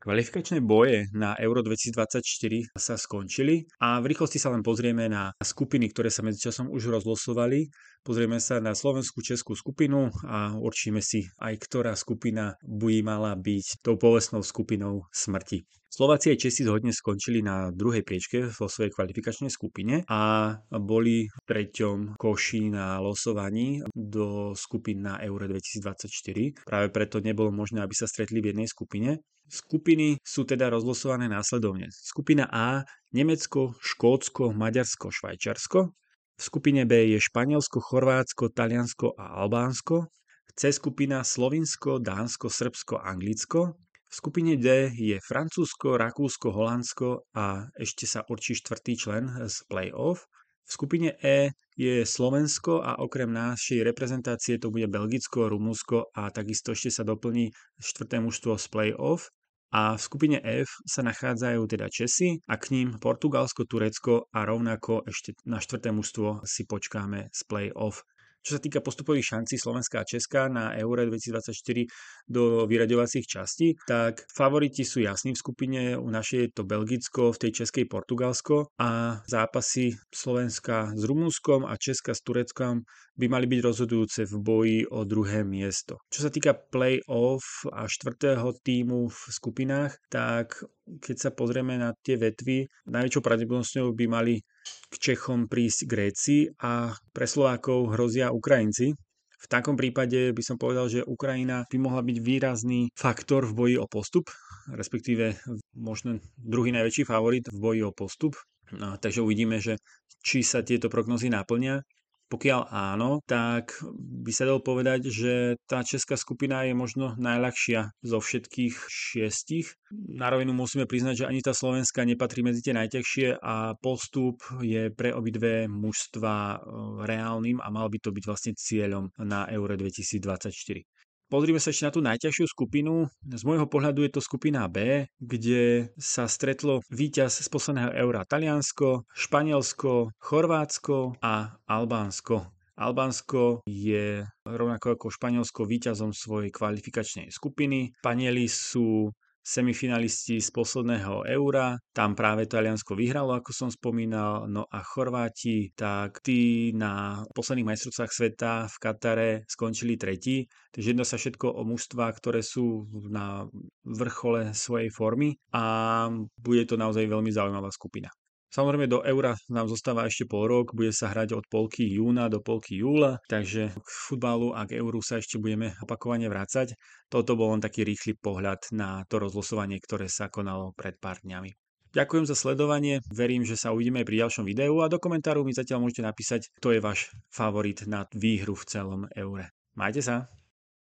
Kvalifikačné boje na Euro 2024 sa skončili a v rýchlosti sa len pozrieme na skupiny, ktoré sa medzičasom už rozlosovali. Pozrieme sa na slovenskú českú skupinu a určíme si aj ktorá skupina by mala byť tou povestnou skupinou smrti. Slováci a Česi zhodne skončili na druhej priečke vo svojej kvalifikačnej skupine a boli v treťom koši na losovaní do skupín na Euro 2024. Práve preto nebolo možné, aby sa stretli v jednej skupine. Skupiny sú teda rozlosované následovne. Skupina A Nemecko, Škótsko, Maďarsko, Švajčarsko. V skupine B je Španielsko, Chorvátsko, Taliansko a Albánsko. C skupina Slovinsko, Dánsko, Srbsko, Anglicko. V skupine D je Francúzsko, Rakúsko, Holandsko a ešte sa určí štvrtý člen z playoff. V skupine E je Slovensko a okrem našej reprezentácie to bude Belgicko, Rumunsko a takisto ešte sa doplní štvrté mužstvo z playoff a v skupine F sa nachádzajú teda Česi a k ním Portugalsko, Turecko a rovnako ešte na štvrté mužstvo si počkáme z play-off. Čo sa týka postupových šancí Slovenska a Česka na Eure 2024 do vyraďovacích častí, tak favoriti sú jasní v skupine, u našej je to Belgicko, v tej Českej Portugalsko a zápasy Slovenska s Rumunskom a Česka s Tureckom by mali byť rozhodujúce v boji o druhé miesto. Čo sa týka play-off a štvrtého týmu v skupinách, tak keď sa pozrieme na tie vetvy, najväčšou pravdepodobnosťou by mali k Čechom prísť Gréci a pre Slovákov hrozia Ukrajinci. V takom prípade by som povedal, že Ukrajina by mohla byť výrazný faktor v boji o postup, respektíve možno druhý najväčší favorit v boji o postup. No, takže uvidíme, že či sa tieto prognozy naplnia. Pokiaľ áno, tak by sa dalo povedať, že tá česká skupina je možno najľahšia zo všetkých šiestich. Na rovinu musíme priznať, že ani tá slovenská nepatrí medzi tie najťažšie a postup je pre obidve mužstva eh, reálnym a mal by to byť vlastne cieľom na Euro 2024. Pozrime sa ešte na tú najťažšiu skupinu. Z môjho pohľadu je to skupina B, kde sa stretlo víťaz z posledného eura Taliansko, Španielsko, Chorvátsko a Albánsko. Albánsko je rovnako ako Španielsko víťazom svojej kvalifikačnej skupiny. Španieli sú semifinalisti z posledného eura, tam práve Taliansko vyhralo, ako som spomínal, no a Chorváti, tak tí na posledných majstrovstvách sveta v Katare skončili tretí, takže jedno sa všetko o mužstva, ktoré sú na vrchole svojej formy a bude to naozaj veľmi zaujímavá skupina. Samozrejme do eura nám zostáva ešte pol rok, bude sa hrať od polky júna do polky júla, takže k futbalu a k euru sa ešte budeme opakovane vrácať. Toto bol len taký rýchly pohľad na to rozlosovanie, ktoré sa konalo pred pár dňami. Ďakujem za sledovanie, verím, že sa uvidíme aj pri ďalšom videu a do komentáru mi zatiaľ môžete napísať, kto je váš favorit na výhru v celom eure. Majte sa!